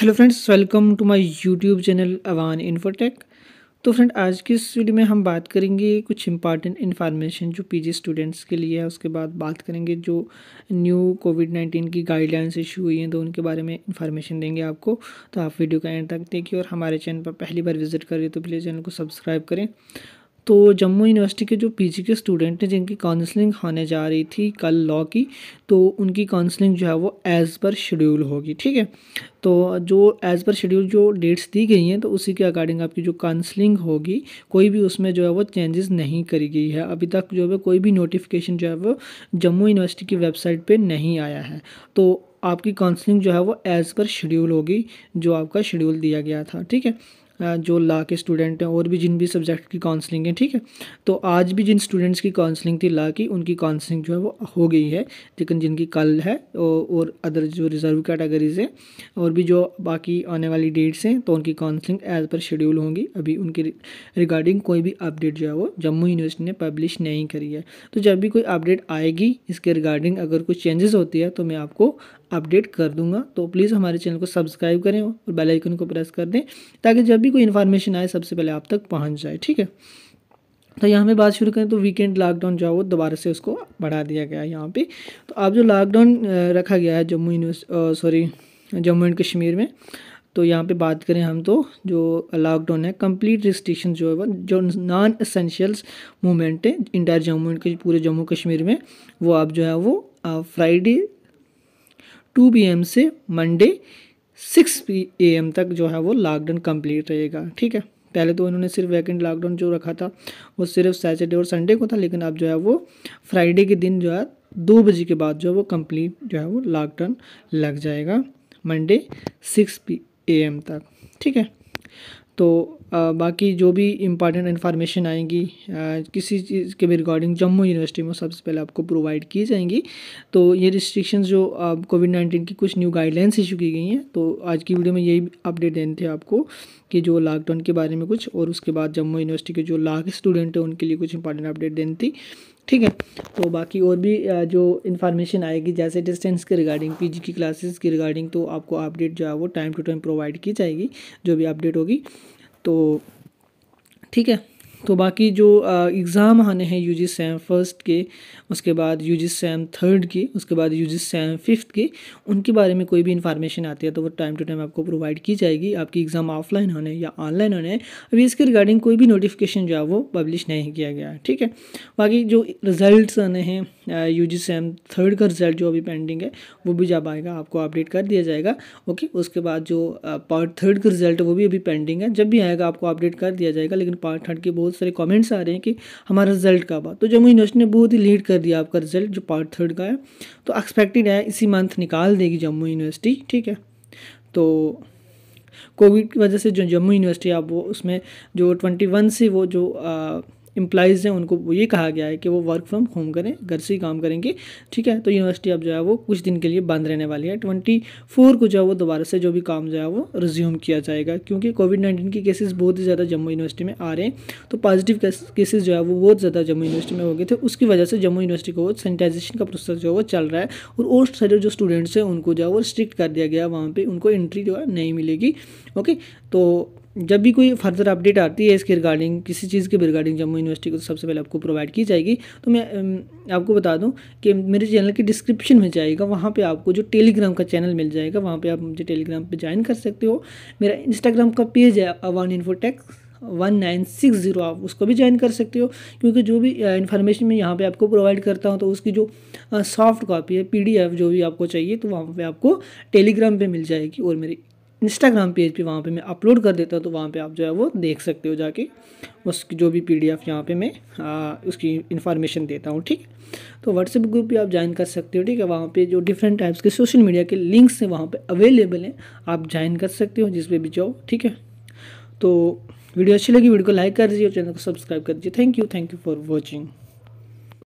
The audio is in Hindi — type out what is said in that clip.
hello friends welcome to my YouTube channel Awan Infotech तो फ्रेंड आज की इस वीडियो में हम बात करेंगे कुछ इंपॉर्टेंट इन्फॉर्मेशन जो पीजी स्टूडेंट्स के लिए है उसके बाद बात करेंगे जो न्यू कोविड नाइन्टीन की गाइडलाइंस इशू हुई हैं तो उनके बारे में इन्फॉर्मेशन देंगे आपको तो आप वीडियो का एंड तक देखिए और हमारे चैनल पर पहली बार विजिट करिए तो प्लीज़ चैनल को सब्सक्राइब करें तो जम्मू यूनिवर्सिटी के जो पीजी के स्टूडेंट हैं जिनकी काउंसलिंग होने जा रही थी कल लॉ की तो उनकी काउंसलिंग जो है वो एज़ पर शेड्यूल होगी ठीक है तो जो एज़ पर शेड्यूल जो डेट्स दी गई हैं तो उसी के अकॉर्डिंग आपकी जो काउंसलिंग होगी कोई भी उसमें जो है वो चेंजेस नहीं करी गई है अभी तक जो है कोई भी नोटिफिकेशन जो है वो जम्मू यूनिवर्सिटी की वेबसाइट पर नहीं आया है तो आपकी काउंसलिंग जो है वो एज़ पर शेड्यूल होगी जो आपका शेड्यूल दिया गया था ठीक है जो ला के स्टूडेंट हैं और भी जिन भी सब्जेक्ट की काउंसलिंग है ठीक है तो आज भी जिन स्टूडेंट्स की काउंसलिंग थी ला की उनकी काउंसलिंग जो है वो हो गई है लेकिन जिनकी कल है और अदर जो रिज़र्व कैटेगरीज हैं और भी जो बाकी आने वाली डेट्स हैं तो उनकी काउंसलिंग एज़ पर शेड्यूल होंगी अभी उनकी रिगार्डिंग कोई भी अपडेट जो है वो जम्मू यूनिवर्सिटी ने पब्लिश नहीं करी है तो जब भी कोई अपडेट आएगी इसके रिगार्डिंग अगर कुछ चेंजेस होती है तो मैं आपको अपडेट कर दूंगा तो प्लीज़ हमारे चैनल को सब्सक्राइब करें और बेल आइकन को प्रेस कर दें ताकि जब भी कोई इन्फॉर्मेशन आए सबसे पहले आप तक पहुंच जाए ठीक है तो यहाँ पे बात शुरू करें तो वीकेंड लॉकडाउन जो है वो दोबारा से उसको बढ़ा दिया गया है यहाँ पर तो अब जो लॉकडाउन रखा गया है Jammu universe sorry Jammu and Kashmir में तो यहाँ पे बात करें हम तो जो लॉकडाउन है कंप्लीट रिस्ट्रिक्शन जो है वो जो नॉन असेंशियल्स मूवमेंट है इंटायर जम्मू एंड पूरे जम्मू कश्मीर में वो आप जो है वो फ्राइडे टू पी एम से मंडे सिक्स ए एम तक जो है वो लॉकडाउन कंप्लीट रहेगा ठीक है पहले तो इन्होंने सिर्फ वैकेंट लॉकडाउन जो रखा था वो सिर्फ सैटरडे और संडे को था लेकिन अब जो है वो फ्राइडे के दिन जो है दो बजे के बाद जो है वो कंप्लीट जो है वो लॉकडाउन लग जाएगा Monday six P A M तक ठीक है तो बाकी जो भी इम्पॉर्टेंट इन्फॉर्मेशन आएंगी किसी चीज़ के भी रिगार्डिंग जम्मू यूनिवर्सिटी में सबसे पहले आपको प्रोवाइड की जाएंगी तो ये रिस्ट्रिक्शंस जो कोविड नाइन्टीन की कुछ न्यू गाइडलाइंस इशू की गई हैं तो आज की वीडियो में यही अपडेट देने थे आपको कि जो लॉकडाउन के बारे में कुछ और उसके बाद जम्मू यूनिवर्सिटी के जो लाख स्टूडेंट हैं उनके लिए कुछ इंपॉर्टेंट अपडेट देनी थी ठीक है तो बाकी और भी जो इन्फॉर्मेशन आएगी जैसे डिस्टेंस के रिगार्डिंग पीजी की क्लासेस के रिगार्डिंग तो आपको अपडेट जो है वो टाइम टू टाइम प्रोवाइड की जाएगी जो भी अपडेट होगी तो ठीक है तो बाकी जो एग्ज़ाम आने हैं यू जी सैम फर्स्ट के उसके बाद यू जी सैम थर्ड के उसके बाद यू जी सैम फिफ्थ के उनके बारे में कोई भी इन्फॉर्मेशन आती है तो वो टाइम टू टाइम आपको प्रोवाइड की जाएगी आपकी एग्ज़ाम ऑफलाइन होने या ऑनलाइन होने अभी इसके रिगार्डिंग कोई भी नोटिफिकेशन जो है वो पब्लिश नहीं किया गया है ठीक है बाकी जो रिज़ल्ट आने हैं यू जी सेम थर्ड का रिजल्ट जो अभी पेंडिंग है वो भी जब आएगा आपको अपडेट कर दिया जाएगा ओके उसके बाद जो पार्ट थर्ड का रिजल्ट वो भी अभी पेंडिंग है जब भी आएगा आपको अपडेट कर दिया जाएगा लेकिन पार्ट थर्ड के बहुत सारे कॉमेंट्स आ रहे हैं कि हमारा रिजल्ट कब आ तो जम्मू यूनिवर्सिटी ने बहुत ही लेट कर दिया आपका रिजल्ट जो पार्ट थर्ड का है तो एक्सपेक्टेड है इसी मंथ निकाल देगी जम्मू यूनिवर्सिटी ठीक है तो कोविड की वजह से जो जम्मू यूनिवर्सिटी आप वो उसमें जो ट्वेंटी वन से वो जो आ, एम्प्लाइज़ हैं उनको ये कहा गया है कि वो वर्क फ्रॉम होम करें घर से ही काम करेंगे ठीक है तो यूनिवर्सिटी अब जो है वो कुछ दिन के लिए बंद रहने वाली है ट्वेंटी फोर को जो है वो दोबारा से जो भी काम जो है वो रिज्यूम किया जाएगा क्योंकि कोविड नाइन्टीन के केसेस बहुत ही ज़्यादा जम्मू यूनिवर्सिटी में आ रहे हैं तो पॉजिटिव केसेज जो है वो बहुत ज़्यादा जम्मू यूनिवर्सिटी में हो गए थे उसकी वजह से जम्मू यूनिवर्सिटी को सैनिटाइजेशन का प्रोसेस जो है वो चल रहा है और और सारे जो स्टूडेंट्स हैं उनको जो है वो रिस्ट्रिक्ट कर दिया गया वहाँ पर उनको एंट्री जो है नहीं मिलेगी ओके तो जब भी कोई फर्दर अपडेट आती है इसके रिगार्डिंग किसी चीज़ के रिगार्डिंग जम्मू यूनिवर्सिटी को तो सबसे पहले आपको प्रोवाइड की जाएगी तो मैं आपको बता दूं कि मेरे चैनल के डिस्क्रिप्शन में जाएगा वहाँ पे आपको जो टेलीग्राम का चैनल मिल जाएगा वहाँ पे आप मुझे टेलीग्राम पे ज्वाइन कर सकते हो मेरा इंस्टाग्राम का पेज है Awan Infotechs one nine six zero आप उसको भी ज्वाइन कर सकते हो क्योंकि जो भी इन्फॉर्मेशन मैं यहाँ पे आपको प्रोवाइड करता हूँ तो उसकी जो सॉफ्ट कॉपी है पीडीएफ जो भी आपको चाहिए तो वहाँ पे आपको टेलीग्राम पे मिल जाएगी और मेरी इंस्टाग्राम पेज पे वहाँ पे मैं अपलोड कर देता हूँ तो वहाँ पे आप जो है वो देख सकते हो जाके उसकी जो भी पी डी एफ यहाँ पर मैं आ, उसकी इन्फॉर्मेशन देता हूँ ठीक तो व्हाट्सएप ग्रुप भी आप ज्वाइन कर सकते हो ठीक है वहाँ पे जो डिफरेंट टाइप्स के सोशल मीडिया के लिंक्स हैं वहाँ पे अवेलेबल हैं आप ज्वाइन कर सकते हो जिस पर भी जाओ ठीक है तो वीडियो अच्छी लगी वीडियो को लाइक कर दीजिए और चैनल को सब्सक्राइब कर दीजिए thank you thank you for watching